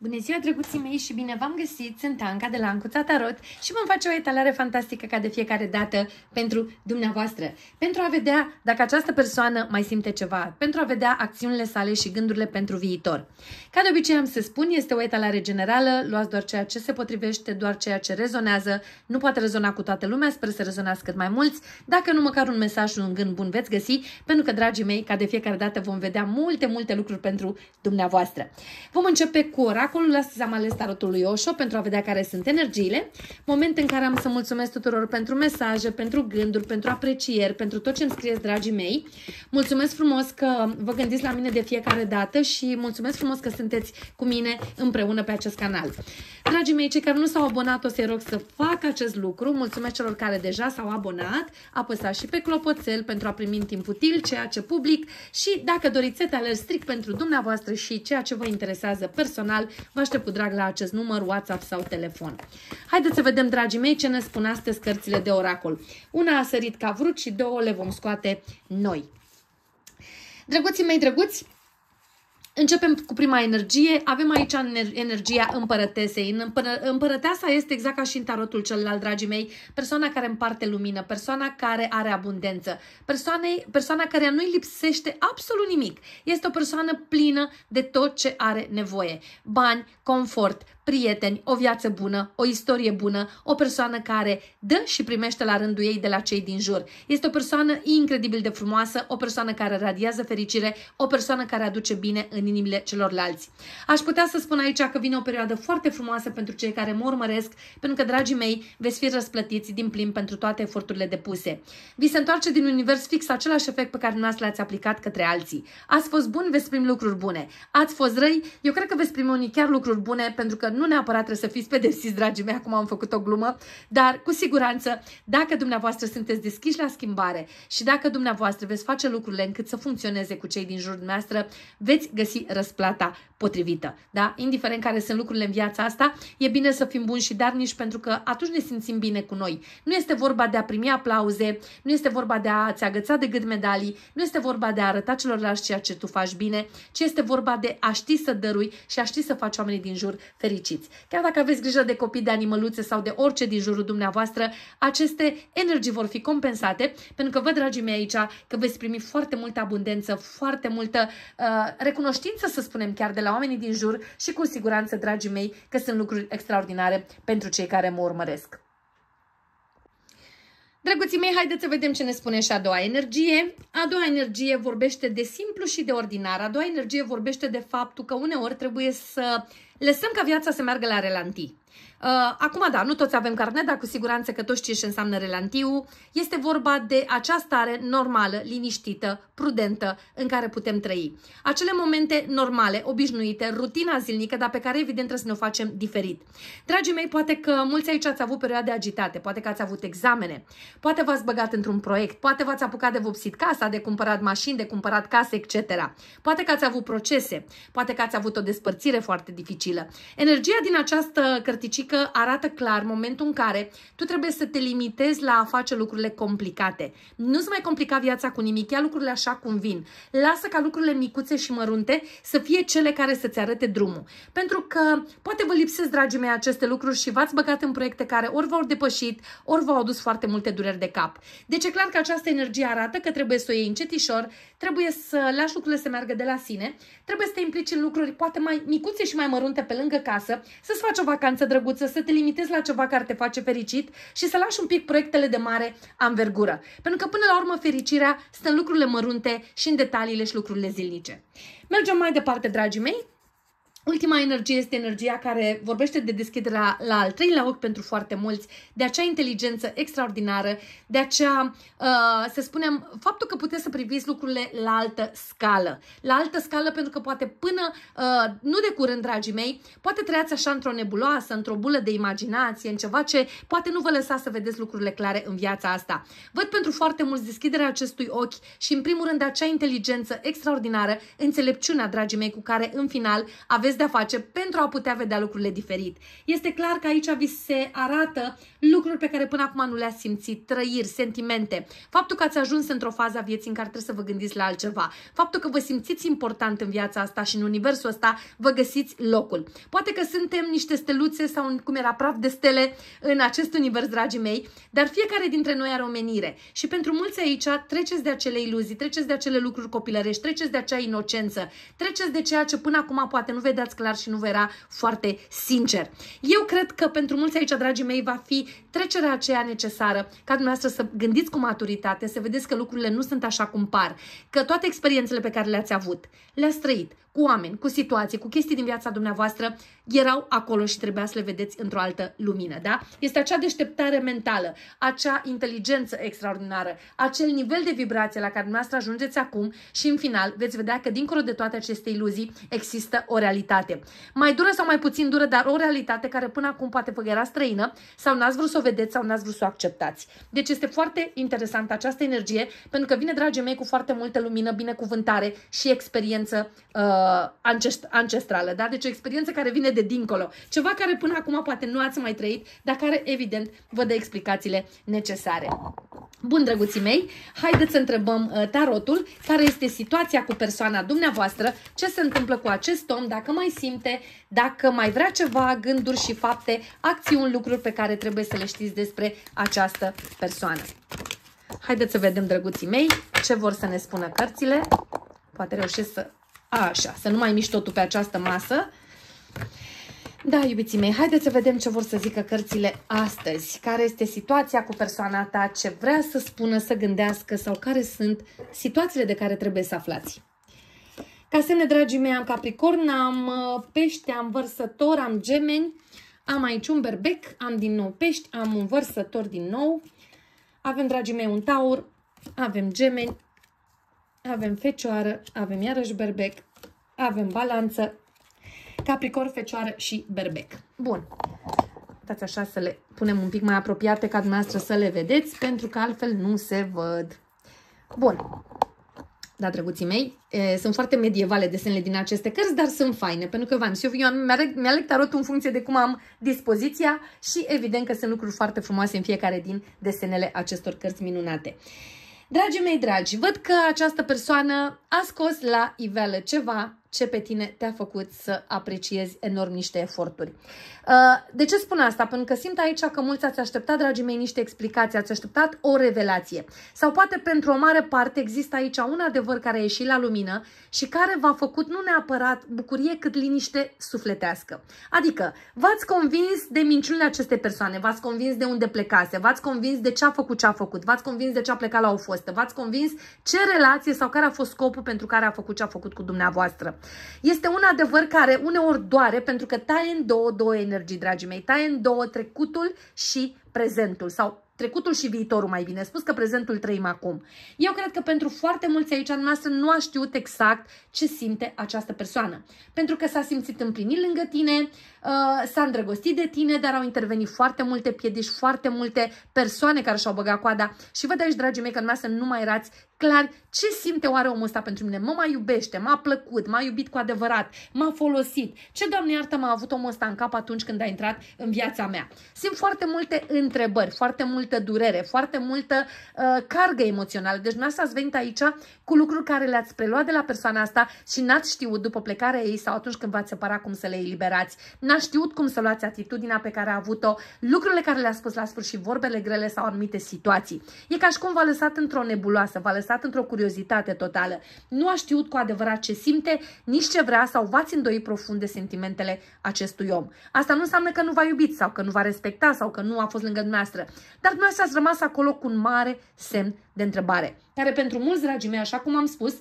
Bună ziua, drăguții mei și bine v-am găsit! Sunt Anca de la Ancuța Tarot și vom face o etalare fantastică ca de fiecare dată pentru dumneavoastră. Pentru a vedea dacă această persoană mai simte ceva, pentru a vedea acțiunile sale și gândurile pentru viitor. Ca de obicei am să spun, este o etalare generală, luați doar ceea ce se potrivește, doar ceea ce rezonează, nu poate rezona cu toată lumea, sper să rezonați cât mai mulți, dacă nu măcar un mesaj și un gând bun veți găsi, pentru că, dragii mei, ca de fiecare dată vom vedea multe, multe lucruri pentru dumneavoastră. Vom începe cu ora oracolul, astăzi am ales tarotul lui Osho pentru a vedea care sunt energiile, moment în care am să mulțumesc tuturor pentru mesaje, pentru gânduri, pentru aprecieri, pentru tot ce îmi scrieți, dragii mei. Mulțumesc frumos că vă gândiți la mine de fiecare dată și mulțumesc frumos că sunteți cu mine împreună pe acest canal. Dragii mei, cei care nu s-au abonat, o să-i rog să facă acest lucru. Mulțumesc celor care deja s-au abonat, apăsați și pe clopoțel pentru a primi în timp util ceea ce public și dacă doriți să te alergi strict pentru dumneavoastră și ceea ce vă interesează personal, Vă aștept cu drag la acest număr, WhatsApp sau telefon. Haideți să vedem, dragii mei, ce ne spun astăzi cărțile de oracol. Una a sărit ca vrut și două le vom scoate noi. Drăguții mei drăguți, Începem cu prima energie. Avem aici energia împărătesei. împărăteasa este exact ca și în tarotul celălalt, dragii mei, persoana care împarte lumină, persoana care are abundență, persoanei, persoana care nu-i lipsește absolut nimic. Este o persoană plină de tot ce are nevoie. Bani, confort, prieteni, o viață bună, o istorie bună, o persoană care dă și primește la rândul ei de la cei din jur. Este o persoană incredibil de frumoasă, o persoană care radiază fericire, o persoană care aduce bine în inimile celorlalți. Aș putea să spun aici că vine o perioadă foarte frumoasă pentru cei care mă urmăresc, pentru că, dragii mei, veți fi răsplătiți din plin pentru toate eforturile depuse. Vi se întoarce din univers fix același efect pe care dumneavoastră l-ați aplicat către alții. Ați fost bun, veți primi lucruri bune. Ați fost răi, eu cred că veți primi unii chiar lucruri bune, pentru că nu neapărat trebuie să fiți pedepsiți, dragii mei, acum am făcut o glumă, dar cu siguranță, dacă dumneavoastră sunteți deschiși la schimbare și dacă dumneavoastră veți face lucrurile încât să funcționeze cu cei din jurul dumneavoastră, veți găsi răsplata potrivită. Da? Indiferent care sunt lucrurile în viața asta, e bine să fim buni și darnici pentru că atunci ne simțim bine cu noi. Nu este vorba de a primi aplauze, nu este vorba de a-ți agăța de gât medalii, nu este vorba de a arăta celorlalți ceea ce tu faci bine, ci este vorba de a ști să dărui și a ști să faci oamenii din jur fericiți fericiți. Chiar dacă aveți grijă de copii, de animăluțe sau de orice din jurul dumneavoastră, aceste energii vor fi compensate, pentru că văd, dragii mei, aici că veți primi foarte multă abundență, foarte multă uh, recunoștință, să spunem chiar, de la oamenii din jur și cu siguranță, dragii mei, că sunt lucruri extraordinare pentru cei care mă urmăresc. Drăguții mei, haideți să vedem ce ne spune și a doua energie. A doua energie vorbește de simplu și de ordinar. A doua energie vorbește de faptul că uneori trebuie să lăsăm ca viața să meargă la relantii. Uh, acum, da, nu toți avem carnet, dar cu siguranță că toți știe ce înseamnă relantiu. Este vorba de această stare normală, liniștită, prudentă, în care putem trăi. Acele momente normale, obișnuite, rutina zilnică, dar pe care, evident, trebuie să ne o facem diferit. Dragii mei, poate că mulți aici ați avut perioade agitate, poate că ați avut examene, poate v-ați băgat într-un proiect, poate v-ați apucat de vopsit casa, de cumpărat mașini, de cumpărat case, etc. Poate că ați avut procese, poate că ați avut o despărțire foarte dificilă. Energia din această cărticică practicică arată clar momentul în care tu trebuie să te limitezi la a face lucrurile complicate. Nu-ți mai complica viața cu nimic, ia lucrurile așa cum vin. Lasă ca lucrurile micuțe și mărunte să fie cele care să-ți arate drumul. Pentru că poate vă lipsesc, dragii mei, aceste lucruri și v-ați băgat în proiecte care ori v-au depășit, ori v-au adus foarte multe dureri de cap. Deci e clar că această energie arată că trebuie să o iei încetișor, trebuie să lași lucrurile să meargă de la sine, trebuie să te implici în lucruri poate mai micuțe și mai mărunte pe lângă casă, să-ți faci o vacanță drăguță, să te limitezi la ceva care te face fericit și să lași un pic proiectele de mare amvergură. Pentru că până la urmă fericirea stă în lucrurile mărunte și în detaliile și lucrurile zilnice. Mergem mai departe, dragii mei. Ultima energie este energia care vorbește de deschiderea la al treilea ochi pentru foarte mulți, de acea inteligență extraordinară, de acea, uh, să spunem, faptul că puteți să priviți lucrurile la altă scală. La altă scală pentru că poate până, uh, nu de curând, dragii mei, poate trăiați așa într-o nebuloasă, într-o bulă de imaginație, în ceva ce poate nu vă lăsa să vedeți lucrurile clare în viața asta. Văd pentru foarte mulți deschiderea acestui ochi și, în primul rând, acea inteligență extraordinară, înțelepciunea, dragii mei, cu care, în final, aveți de a face pentru a putea vedea lucrurile diferit. Este clar că aici vi se arată lucruri pe care până acum nu le-ați simțit, trăiri, sentimente, faptul că ați ajuns într-o fază a vieții în care trebuie să vă gândiți la altceva, faptul că vă simțiți important în viața asta și în universul ăsta vă găsiți locul. Poate că suntem niște steluțe sau cum era praf de stele în acest univers, dragii mei, dar fiecare dintre noi are o menire și pentru mulți aici treceți de acele iluzii, treceți de acele lucruri copilărești, treceți de acea inocență, treceți de ceea ce până acum poate nu vedea uitați clar și nu vă era foarte sincer. Eu cred că pentru mulți aici, dragii mei, va fi trecerea aceea necesară ca dumneavoastră să gândiți cu maturitate, să vedeți că lucrurile nu sunt așa cum par, că toate experiențele pe care le-ați avut, le-ați trăit, oameni, cu situații, cu chestii din viața dumneavoastră erau acolo și trebuia să le vedeți într-o altă lumină, da? Este acea deșteptare mentală, acea inteligență extraordinară, acel nivel de vibrație la care dumneavoastră ajungeți acum și în final veți vedea că dincolo de toate aceste iluzii există o realitate. Mai dură sau mai puțin dură, dar o realitate care până acum poate vă era străină sau n-ați vrut să o vedeți sau n-ați vrut să o acceptați. Deci este foarte interesantă această energie pentru că vine, dragii mei, cu foarte multă lumină, binecuvântare și experiență uh, Uh, ancest- ancestrală, da? deci o experiență care vine de dincolo, ceva care până acum poate nu ați mai trăit, dar care evident vă dă explicațiile necesare. Bun, drăguții mei, haideți să întrebăm uh, tarotul care este situația cu persoana dumneavoastră, ce se întâmplă cu acest om, dacă mai simte, dacă mai vrea ceva, gânduri și fapte, acțiuni, lucruri pe care trebuie să le știți despre această persoană. Haideți să vedem, drăguții mei, ce vor să ne spună cărțile. Poate reușesc să Așa, să nu mai miști totul pe această masă. Da, iubiții mei, haideți să vedem ce vor să zică cărțile astăzi. Care este situația cu persoana ta, ce vrea să spună, să gândească sau care sunt situațiile de care trebuie să aflați. Ca semne, dragii mei, am capricorn, am uh, pește, am vărsător, am gemeni, am aici un berbec, am din nou pești, am un vărsător din nou, avem, dragii mei, un taur, avem gemeni, avem fecioară, avem iarăși berbec, avem balanță, capricor, fecioară și berbec. Bun. Dați așa să le punem un pic mai apropiate ca dumneavoastră să le vedeți, pentru că altfel nu se văd. Bun. Da, drăguții mei, e, sunt foarte medievale desenele din aceste cărți, dar sunt faine, pentru că v-am zis, eu, eu mi-aleg mi tarotul în funcție de cum am dispoziția și evident că sunt lucruri foarte frumoase în fiecare din desenele acestor cărți minunate. Dragii mei dragi, văd că această persoană a scos la iveală ceva ce pe tine te-a făcut să apreciezi enorm niște eforturi. Uh, de ce spun asta? Pentru că simt aici că mulți ați așteptat, dragii mei, niște explicații, ați așteptat o revelație. Sau poate pentru o mare parte există aici un adevăr care a ieșit la lumină și care v-a făcut nu neapărat bucurie, cât liniște sufletească. Adică, v-ați convins de minciunile acestei persoane, v-ați convins de unde plecase, v-ați convins de ce a făcut ce a făcut, v-ați convins de ce a plecat la o fostă, v-ați convins ce relație sau care a fost scopul pentru care a făcut ce a făcut cu dumneavoastră. Este un adevăr care uneori doare pentru că taie în două, două energii, dragii mei. Taie în două trecutul și prezentul sau trecutul și viitorul, mai bine spus, că prezentul trăim acum. Eu cred că pentru foarte mulți aici în masă nu a știut exact ce simte această persoană. Pentru că s-a simțit împlinit lângă tine, uh, s-a îndrăgostit de tine, dar au intervenit foarte multe piedici, foarte multe persoane care și-au băgat coada. Și văd aici, dragii mei, că în masă nu mai erați clar ce simte oare omul ăsta pentru mine. Mă mai iubește, m-a plăcut, m-a iubit cu adevărat, m-a folosit. Ce, Doamne iartă, m-a avut omul ăsta în cap atunci când a intrat în viața mea? Simt foarte multe întrebări, foarte multă durere, foarte multă uh, cargă emoțională. Deci noi ați venit aici cu lucruri care le-ați preluat de la persoana asta și n-ați știut după plecarea ei sau atunci când v-ați separat cum să le eliberați. N-ați știut cum să luați atitudinea pe care a avut-o, lucrurile care le-a spus la sfârșit, vorbele grele sau anumite situații. E ca și cum v-a lăsat într-o nebuloasă, v-a lăsat lăsat într-o curiozitate totală. Nu a știut cu adevărat ce simte, nici ce vrea sau v-ați îndoi profund de sentimentele acestui om. Asta nu înseamnă că nu v-a iubit sau că nu v-a respectat sau că nu a fost lângă dumneavoastră, dar dumneavoastră ați rămas acolo cu un mare semn de întrebare, care pentru mulți, dragii mei, așa cum am spus,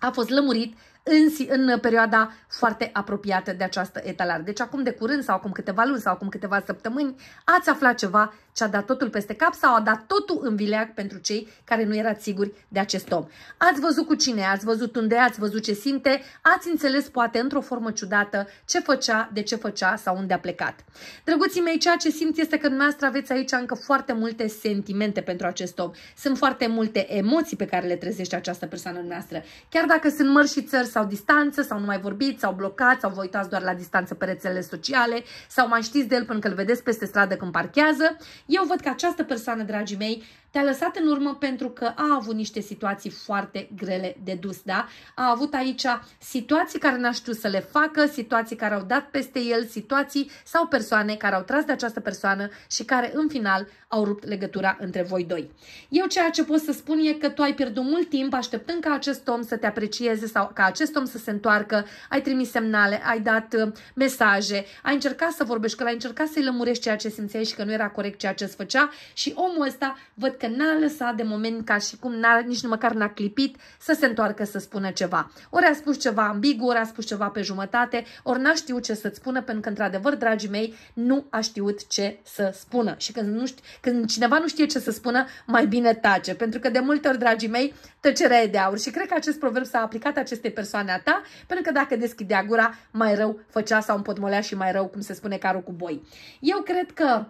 a fost lămurit în, în uh, perioada foarte apropiată de această etalare. Deci acum de curând sau acum câteva luni sau acum câteva săptămâni ați aflat ceva ce a dat totul peste cap sau a dat totul în vileac pentru cei care nu erați siguri de acest om. Ați văzut cu cine, ați văzut unde, ați văzut ce simte, ați înțeles poate într-o formă ciudată ce făcea, de ce făcea sau unde a plecat. Drăguții mei, ceea ce simt este că dumneavoastră aveți aici încă foarte multe sentimente pentru acest om. Sunt foarte multe emoții pe care le trezește această persoană noastră. Chiar dacă sunt mări și țări, sau distanță sau nu mai vorbiți sau blocați sau vă uitați doar la distanță pe rețelele sociale sau mai știți de el până că îl vedeți peste stradă când parchează. Eu văd că această persoană, dragii mei, te-a lăsat în urmă pentru că a avut niște situații foarte grele de dus, da? A avut aici situații care n-a știut să le facă, situații care au dat peste el, situații sau persoane care au tras de această persoană și care în final au rupt legătura între voi doi. Eu ceea ce pot să spun e că tu ai pierdut mult timp așteptând ca acest om să te aprecieze sau ca acest om să se întoarcă, ai trimis semnale, ai dat uh, mesaje, ai încercat să vorbești, că l-ai încercat să-i lămurești ceea ce simțeai și că nu era corect ceea ce îți făcea și omul ăsta văd că n-a lăsat de moment ca și cum n-a, nici măcar n-a clipit să se întoarcă să spună ceva. Ori a spus ceva ambigu, ori a spus ceva pe jumătate, ori n-a știut ce să-ți spună, pentru că, într-adevăr, dragii mei, nu a știut ce să spună. Și când, nu ști, când cineva nu știe ce să spună, mai bine tace, pentru că de multe ori, dragii mei, tăcerea e de aur. Și cred că acest proverb s-a aplicat acestei persoane a ta, pentru că dacă deschidea gura, mai rău făcea sau împotmolea și mai rău, cum se spune carul cu boi. Eu cred că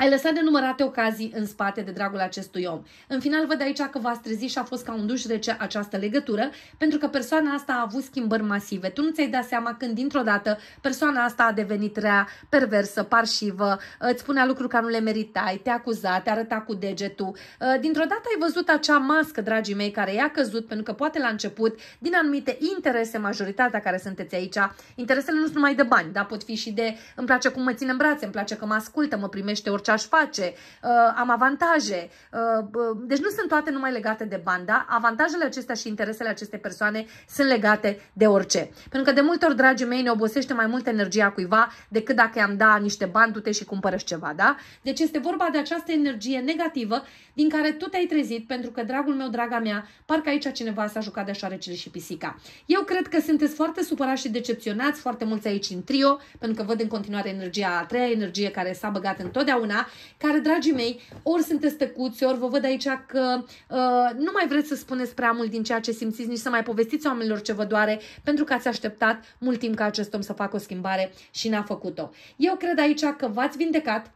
ai lăsat de numărate ocazii în spate de dragul acestui om. În final văd aici că v-ați trezit și a fost ca un duș rece această legătură, pentru că persoana asta a avut schimbări masive. Tu nu ți-ai dat seama când dintr-o dată persoana asta a devenit rea, perversă, parșivă, îți spunea lucruri care nu le meritai, te acuza, te arăta cu degetul. Uh, dintr-o dată ai văzut acea mască, dragii mei, care i-a căzut, pentru că poate la început, din anumite interese, majoritatea care sunteți aici, interesele nu sunt numai de bani, dar pot fi și de îmi place cum mă ține în brațe, îmi place că mă ascultă, mă primește orice ce aș face, uh, am avantaje. Uh, deci nu sunt toate numai legate de bani, da? Avantajele acestea și interesele acestei persoane sunt legate de orice. Pentru că de multe ori, dragii mei, ne obosește mai mult energia cuiva decât dacă i-am da niște bani, du-te și cumpără ceva, da? Deci este vorba de această energie negativă din care tu te-ai trezit pentru că, dragul meu, draga mea, parcă aici cineva s-a jucat de șoarecele și pisica. Eu cred că sunteți foarte supărați și decepționați, foarte mulți aici în trio, pentru că văd în continuare energia a treia, energie care s-a băgat întotdeauna mea, care, dragii mei, ori sunteți tăcuți, ori vă văd aici că uh, nu mai vreți să spuneți prea mult din ceea ce simțiți, nici să mai povestiți oamenilor ce vă doare, pentru că ați așteptat mult timp ca acest om să facă o schimbare și n-a făcut-o. Eu cred aici că v-ați vindecat,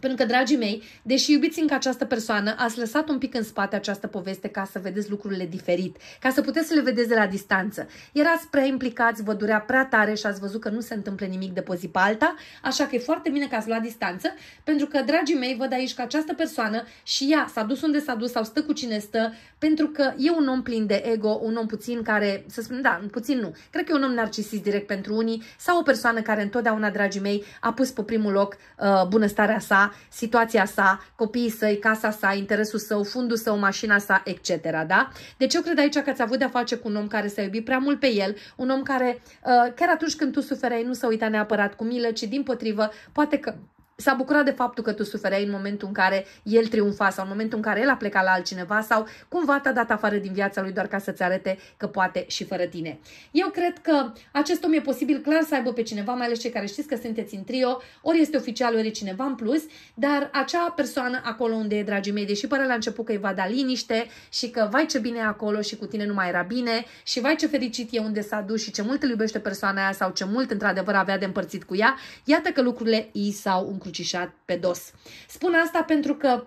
pentru că, dragii mei, deși iubiți încă această persoană, ați lăsat un pic în spate această poveste ca să vedeți lucrurile diferit, ca să puteți să le vedeți de la distanță. Erați prea implicați, vă durea prea tare și ați văzut că nu se întâmplă nimic de pe zi pe alta, așa că e foarte bine că ați luat distanță, pentru că, dragii mei, văd aici că această persoană și ea s-a dus unde s-a dus sau stă cu cine stă, pentru că e un om plin de ego, un om puțin care, să spun, da, puțin nu, cred că e un om narcisist direct pentru unii sau o persoană care întotdeauna, dragii mei, a pus pe primul loc uh, bunăstarea sa situația sa, copiii săi, casa sa, interesul său, fundul său, mașina sa, etc. Da? Deci eu cred aici că ați avut de-a face cu un om care s-a iubit prea mult pe el, un om care, uh, chiar atunci când tu suferai, nu s-a uitat neapărat cu milă, ci din potrivă, poate că s-a bucurat de faptul că tu sufereai în momentul în care el triumfa sau în momentul în care el a plecat la altcineva sau cumva te-a dat afară din viața lui doar ca să-ți arate că poate și fără tine. Eu cred că acest om e posibil clar să aibă pe cineva, mai ales cei care știți că sunteți în trio, ori este oficial, ori e cineva în plus, dar acea persoană acolo unde e, dragii mei, deși pare la început că îi va da liniște și că vai ce bine e acolo și cu tine nu mai era bine și vai ce fericit e unde s-a dus și ce mult îl iubește persoana aia sau ce mult într-adevăr avea de împărțit cu ea, iată că lucrurile i s-au încrucișat pe dos. Spun asta pentru că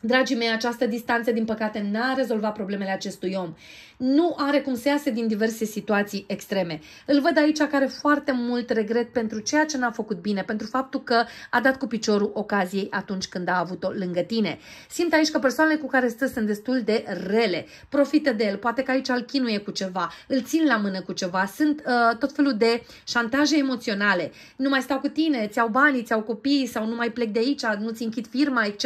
Dragii mei, această distanță, din păcate, n-a rezolvat problemele acestui om, nu are cum să iasă din diverse situații extreme. Îl văd aici care foarte mult regret pentru ceea ce n-a făcut bine, pentru faptul că a dat cu piciorul ocaziei atunci când a avut-o lângă tine. Simt aici că persoanele cu care stă sunt destul de rele. Profită de el, poate că aici îl chinuie cu ceva, îl țin la mână cu ceva. Sunt uh, tot felul de șantaje emoționale. Nu mai stau cu tine, ți-au banii, ți-au copiii sau nu mai plec de aici, nu-ți închid firma, etc.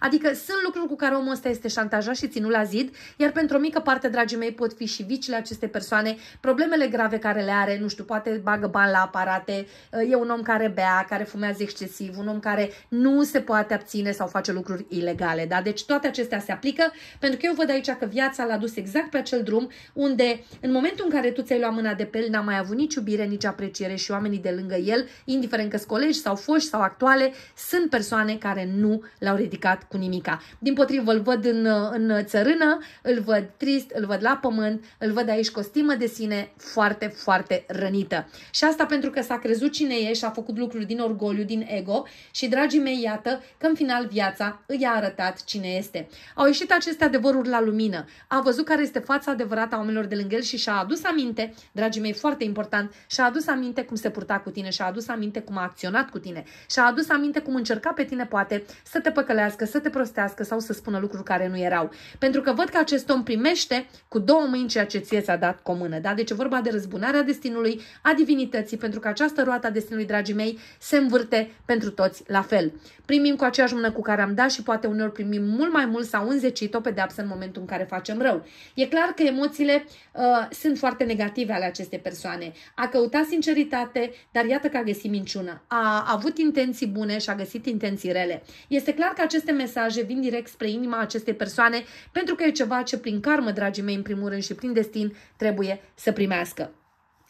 Adică sunt lucruri cu care omul ăsta este șantajat și ținut la zid, iar pentru o mică parte, dragii mei, ei pot fi și vicile aceste persoane, problemele grave care le are, nu știu, poate bagă bani la aparate, e un om care bea, care fumează excesiv, un om care nu se poate abține sau face lucruri ilegale. Da? Deci toate acestea se aplică pentru că eu văd aici că viața l-a dus exact pe acel drum unde în momentul în care tu ți-ai luat mâna de pe el n-a mai avut nici iubire, nici apreciere și oamenii de lângă el, indiferent că sunt colegi sau foști sau actuale, sunt persoane care nu l-au ridicat cu nimica. Din potrivă, îl văd în, în țărână, îl văd trist, îl văd la pământ, îl văd aici cu o stimă de sine foarte, foarte rănită. Și asta pentru că s-a crezut cine e și a făcut lucruri din orgoliu, din ego și, dragii mei, iată că în final viața îi a arătat cine este. Au ieșit aceste adevăruri la lumină, a văzut care este fața adevărată a oamenilor de lângă el și și-a adus aminte, dragii mei, foarte important, și-a adus aminte cum se purta cu tine, și-a adus aminte cum a acționat cu tine, și-a adus aminte cum încerca pe tine poate să te păcălească, să te prostească sau să spună lucruri care nu erau. Pentru că văd că acest om primește cu două mâini ceea ce ție ți-a dat cu o mână. Da? Deci e vorba de răzbunarea destinului, a divinității, pentru că această roată a destinului, dragii mei, se învârte pentru toți la fel. Primim cu aceeași mână cu care am dat și poate uneori primim mult mai mult sau înzecit o pedeapsă în momentul în care facem rău. E clar că emoțiile uh, sunt foarte negative ale acestei persoane. A căutat sinceritate, dar iată că a găsit minciună. A avut intenții bune și a găsit intenții rele. Este clar că aceste mesaje vin direct spre inima acestei persoane pentru că e ceva ce prin karmă, dragii mei, în primul primul rând și prin destin trebuie să primească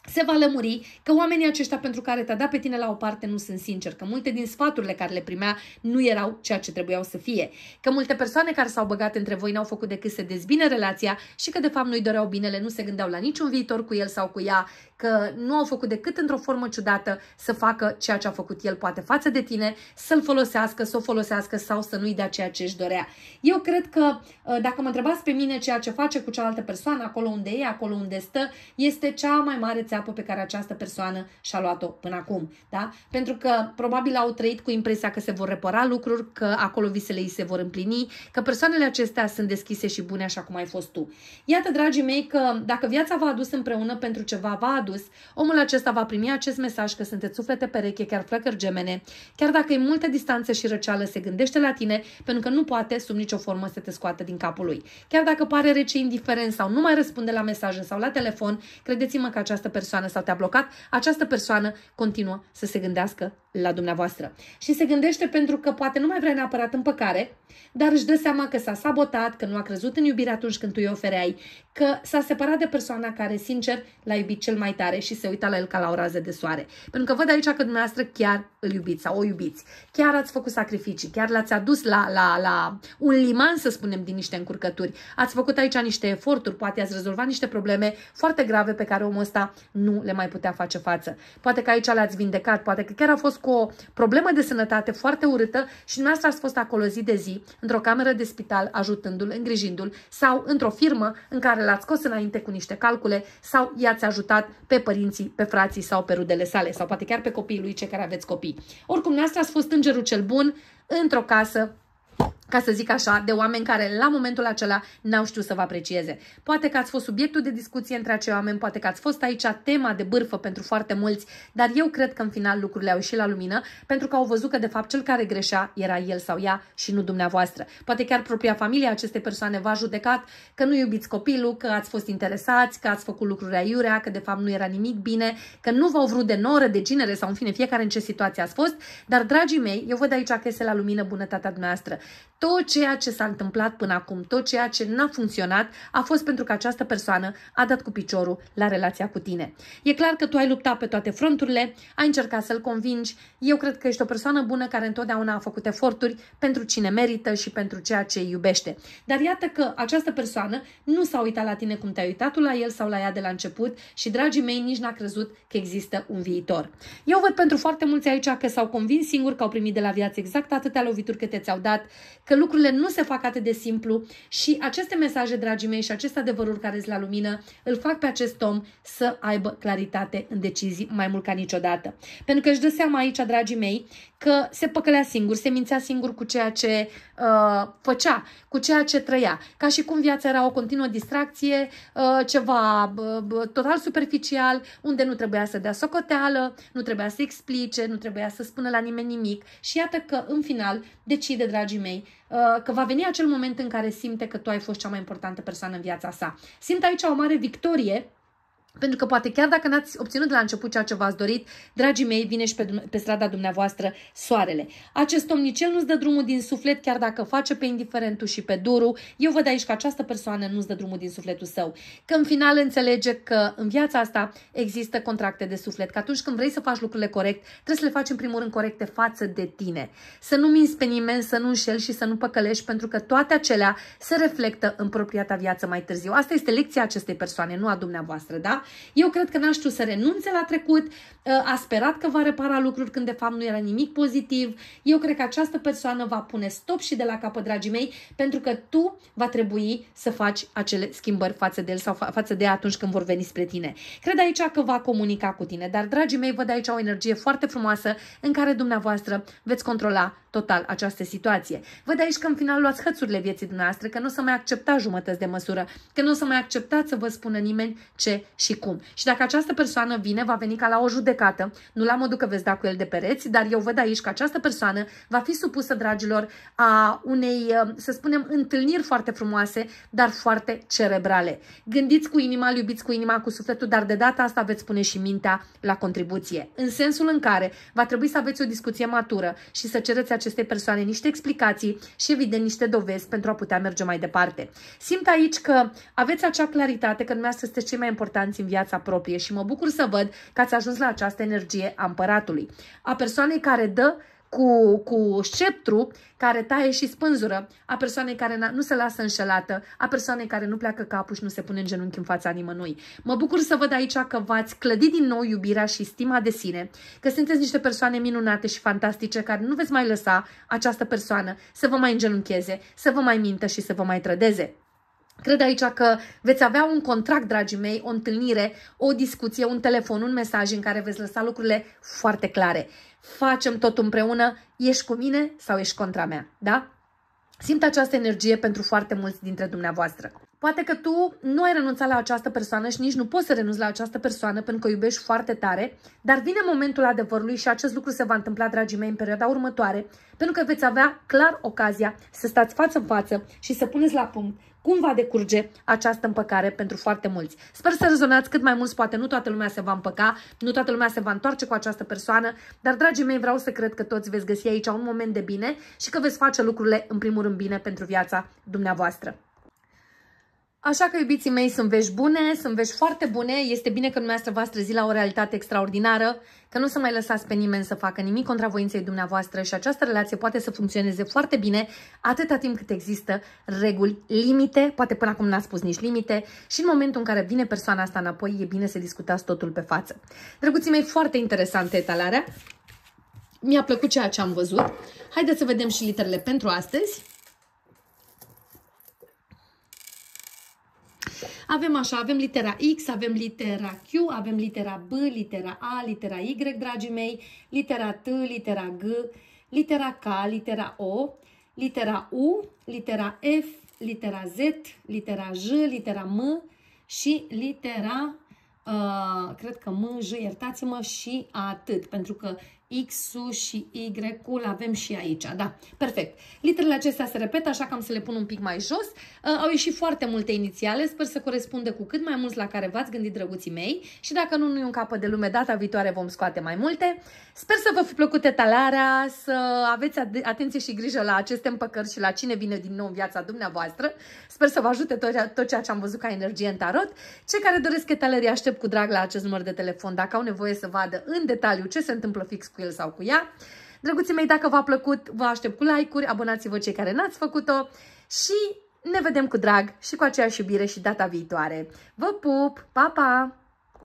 se va lămuri că oamenii aceștia pentru care te-a dat pe tine la o parte nu sunt sinceri, că multe din sfaturile care le primea nu erau ceea ce trebuiau să fie, că multe persoane care s-au băgat între voi n-au făcut decât să dezbine relația și că de fapt nu-i doreau binele, nu se gândeau la niciun viitor cu el sau cu ea, că nu au făcut decât într-o formă ciudată să facă ceea ce a făcut el poate față de tine, să-l folosească, să o folosească sau să nu-i dea ceea ce își dorea. Eu cred că uh, dacă mă întrebați pe mine ceea ce face cu cealaltă persoană, acolo unde e, acolo unde stă, este cea mai mare țeapă pe care această persoană și-a luat-o până acum. Da? Pentru că probabil au trăit cu impresia că se vor repara lucruri, că acolo visele îi se vor împlini, că persoanele acestea sunt deschise și bune așa cum ai fost tu. Iată, dragii mei, că dacă viața v-a adus împreună pentru ceva, v-a adus, omul acesta va primi acest mesaj că sunteți suflete pereche, chiar flăcări gemene, chiar dacă e multă distanță și răceală, se gândește la tine pentru că nu poate sub nicio formă să te scoată din capul lui. Chiar dacă pare rece indiferent sau nu mai răspunde la mesaje sau la telefon, credeți-mă că această persoană persoană sau te-a blocat, această persoană continuă să se gândească la dumneavoastră. Și se gândește pentru că poate nu mai vrea neapărat împăcare, dar își dă seama că s-a sabotat, că nu a crezut în iubire atunci când tu îi ofereai, că s-a separat de persoana care, sincer, l-a iubit cel mai tare și se uita la el ca la o rază de soare. Pentru că văd aici că dumneavoastră chiar îl iubiți sau o iubiți. Chiar ați făcut sacrificii, chiar l-ați adus la, la, la un liman, să spunem, din niște încurcături. Ați făcut aici niște eforturi, poate ați rezolvat niște probleme foarte grave pe care omul ăsta nu le mai putea face față. Poate că aici le-ați vindecat, poate că chiar a fost cu o problemă de sănătate foarte urâtă și dumneavoastră ați fost acolo zi de zi, într-o cameră de spital, ajutându-l, îngrijindu-l, sau într-o firmă în care l-ați scos înainte cu niște calcule sau i-ați ajutat pe părinții, pe frații sau pe rudele sale, sau poate chiar pe copiii lui, cei care aveți copii. Oricum, dumneavoastră ați fost îngerul cel bun într-o casă ca să zic așa, de oameni care la momentul acela n-au știut să vă aprecieze. Poate că ați fost subiectul de discuție între acei oameni, poate că ați fost aici tema de bârfă pentru foarte mulți, dar eu cred că în final lucrurile au ieșit la lumină pentru că au văzut că de fapt cel care greșea era el sau ea și nu dumneavoastră. Poate chiar propria familie a acestei persoane v-a judecat că nu iubiți copilul, că ați fost interesați, că ați făcut lucruri aiurea, că de fapt nu era nimic bine, că nu v-au vrut de noră, de ginere sau în fine fiecare în ce situație ați fost, dar dragii mei, eu văd aici chestia la lumină bunătatea dumneavoastră. Tot ceea ce s-a întâmplat până acum, tot ceea ce n-a funcționat, a fost pentru că această persoană a dat cu piciorul la relația cu tine. E clar că tu ai luptat pe toate fronturile, ai încercat să-l convingi. Eu cred că ești o persoană bună care întotdeauna a făcut eforturi pentru cine merită și pentru ceea ce iubește. Dar iată că această persoană nu s-a uitat la tine cum te-ai uitat tu la el sau la ea de la început și, dragii mei, nici n-a crezut că există un viitor. Eu văd pentru foarte mulți aici că s-au convins singur că au primit de la viață exact atâtea lovituri câte ți-au dat, că lucrurile nu se fac atât de simplu și aceste mesaje, dragii mei, și acest adevărul care îți la lumină, îl fac pe acest om să aibă claritate în decizii mai mult ca niciodată. Pentru că își dă seama aici, dragii mei, că se păcălea singur, se mințea singur cu ceea ce uh, făcea, cu ceea ce trăia, ca și cum viața era o continuă distracție, uh, ceva uh, total superficial, unde nu trebuia să dea socoteală, nu trebuia să explice, nu trebuia să spună la nimeni nimic și iată că, în final, decide, dragii mei, Uh, că va veni acel moment în care simte că tu ai fost cea mai importantă persoană în viața sa. Simt aici o mare victorie pentru că poate chiar dacă n-ați obținut de la început ceea ce v-ați dorit, dragii mei, vine și pe, pe strada dumneavoastră soarele. Acest om nici el nu-ți dă drumul din suflet, chiar dacă face pe indiferentul și pe durul. Eu văd aici că această persoană nu-ți dă drumul din sufletul său. Că în final înțelege că în viața asta există contracte de suflet. Că atunci când vrei să faci lucrurile corect, trebuie să le faci în primul rând corecte față de tine. Să nu minți pe nimeni, să nu înșeli și să nu păcălești, pentru că toate acelea se reflectă în propria ta viață mai târziu. Asta este lecția acestei persoane, nu a dumneavoastră, da? Eu cred că n-a știut să renunțe la trecut, uh, a sperat că va repara lucruri când de fapt nu era nimic pozitiv. Eu cred că această persoană va pune stop și de la capăt, dragii mei, pentru că tu va trebui să faci acele schimbări față de el sau față de atunci când vor veni spre tine. Cred aici că va comunica cu tine, dar, dragii mei, văd aici o energie foarte frumoasă în care dumneavoastră veți controla total această situație. Văd aici că în final luați hățurile vieții dumneavoastră, că nu o să mai accepta jumătăți de măsură, că nu o să mai accepta să vă spună nimeni ce și și cum. Și dacă această persoană vine, va veni ca la o judecată, nu la modul că veți da cu el de pereți, dar eu văd aici că această persoană va fi supusă, dragilor, a unei, uh, să spunem, întâlniri foarte frumoase, dar foarte cerebrale. Gândiți cu inima, iubiți cu inima, cu sufletul, dar de data asta veți pune și mintea la contribuție. În sensul în care va trebui să aveți o discuție matură și să cereți acestei persoane niște explicații și, evident, niște dovezi pentru a putea merge mai departe. Simt aici că aveți acea claritate că dumneavoastră sunteți cei mai importanți în viața proprie și mă bucur să văd că ați ajuns la această energie a împăratului, a persoanei care dă cu, cu sceptru care taie și spânzură, a persoanei care nu se lasă înșelată, a persoanei care nu pleacă capul și nu se pune în genunchi în fața nimănui. Mă bucur să văd aici că v-ați clădit din nou iubirea și stima de sine, că sunteți niște persoane minunate și fantastice care nu veți mai lăsa această persoană să vă mai îngenuncheze, să vă mai mintă și să vă mai trădeze. Cred aici că veți avea un contract, dragii mei, o întâlnire, o discuție, un telefon, un mesaj în care veți lăsa lucrurile foarte clare. Facem tot împreună, ești cu mine sau ești contra mea, da? Simt această energie pentru foarte mulți dintre dumneavoastră. Poate că tu nu ai renunțat la această persoană și nici nu poți să renunți la această persoană pentru că o iubești foarte tare, dar vine momentul adevărului și acest lucru se va întâmpla, dragii mei, în perioada următoare, pentru că veți avea clar ocazia să stați față în față și să puneți la punct cum va decurge această împăcare pentru foarte mulți. Sper să rezonați cât mai mulți, poate nu toată lumea se va împăca, nu toată lumea se va întoarce cu această persoană, dar dragii mei vreau să cred că toți veți găsi aici un moment de bine și că veți face lucrurile în primul rând bine pentru viața dumneavoastră. Așa că, iubiții mei, sunt vești bune, sunt vești foarte bune. Este bine că dumneavoastră v-ați trezit la o realitate extraordinară, că nu să mai lăsați pe nimeni să facă nimic contra voinței dumneavoastră și această relație poate să funcționeze foarte bine atâta timp cât există reguli, limite, poate până acum n-ați spus nici limite și în momentul în care vine persoana asta înapoi, e bine să discutați totul pe față. Drăguții mei, foarte interesantă etalarea. Mi-a plăcut ceea ce am văzut. Haideți să vedem și literele pentru astăzi. Avem așa, avem litera X, avem litera Q, avem litera B, litera A, litera Y, dragii mei, litera T, litera G, litera K, litera O, litera U, litera F, litera Z, litera J, litera M și litera, uh, cred că M, J, iertați-mă, și atât, pentru că X-ul și Y-ul avem și aici, da, perfect. Literele acestea se repetă, așa că am să le pun un pic mai jos. Uh, au ieșit foarte multe inițiale, sper să corespundă cu cât mai mulți la care v-ați gândit, drăguții mei. Și dacă nu, nu e un capăt de lume, data viitoare vom scoate mai multe. Sper să vă fi plăcut etalarea, să aveți atenție și grijă la aceste împăcări și la cine vine din nou în viața dumneavoastră. Sper să vă ajute tot, tot ceea ce am văzut ca energie în tarot. Cei care doresc etalării aștept cu drag la acest număr de telefon, dacă au nevoie să vadă în detaliu ce se întâmplă fix cu el sau cu ea. Drăguții mei, dacă v-a plăcut, vă aștept cu like-uri, abonați-vă cei care n-ați făcut-o și ne vedem cu drag și cu aceeași iubire și data viitoare. Vă pup! Pa, pa!